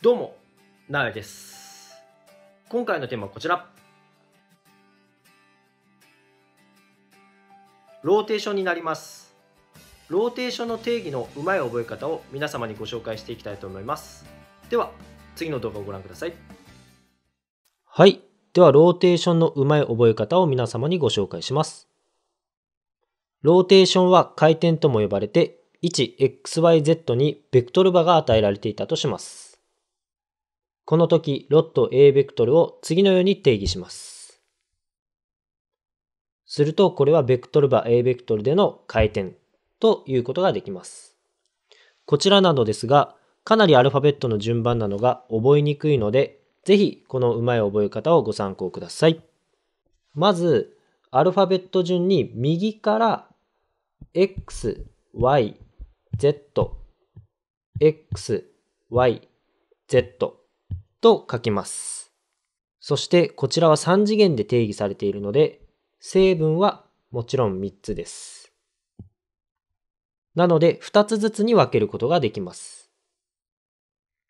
どうも、なえです。今回のテーマはこちら。ローテーションになります。ローテーションの定義のうまい覚え方を皆様にご紹介していきたいと思います。では、次の動画をご覧ください。はい。では、ローテーションのうまい覚え方を皆様にご紹介します。ローテーションは回転とも呼ばれて、1xyz にベクトル場が与えられていたとします。この時、ロット A ベクトルを次のように定義します。すると、これはベクトル場 A ベクトルでの回転ということができます。こちらなどですが、かなりアルファベットの順番なのが覚えにくいので、ぜひこのうまい覚え方をご参考ください。まず、アルファベット順に右から x, y, z, x, y, z と書きます。そしてこちらは3次元で定義されているので、成分はもちろん3つです。なので2つずつに分けることができます。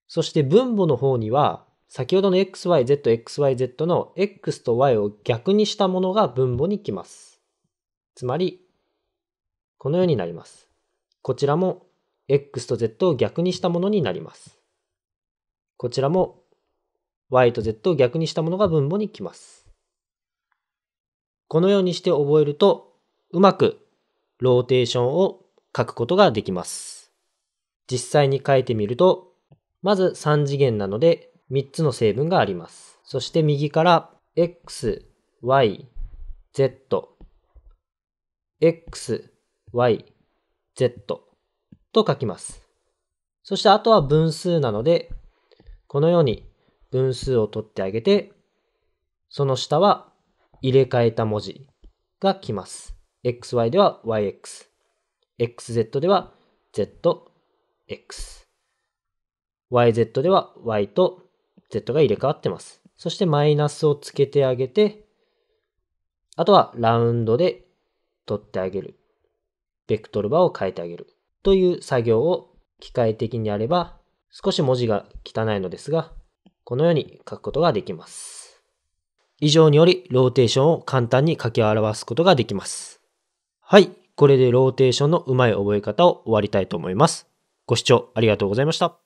そして分母の方には、先ほどの xyzxyz の x と y を逆にしたものが分母に来ます。つまり、このようになります。こちらも x と z を逆にしたものになります。こちらも y と z を逆にしたものが分母に来ます。このようにして覚えると、うまくローテーションを書くことができます。実際に書いてみると、まず3次元なので3つの成分があります。そして右から x, y, z, x, y, z と書きます。そしてあとは分数なので、このように分数を取ってあげて、その下は入れ替えた文字が来ます。xy では yx、xz では zx、yz では y と z が入れ替わってます。そしてマイナスをつけてあげて、あとはラウンドで取ってあげる。ベクトルバを変えてあげる。という作業を機械的にやれば、少し文字が汚いのですが、このように書くことができます。以上により、ローテーションを簡単に書き表すことができます。はい。これでローテーションのうまい覚え方を終わりたいと思います。ご視聴ありがとうございました。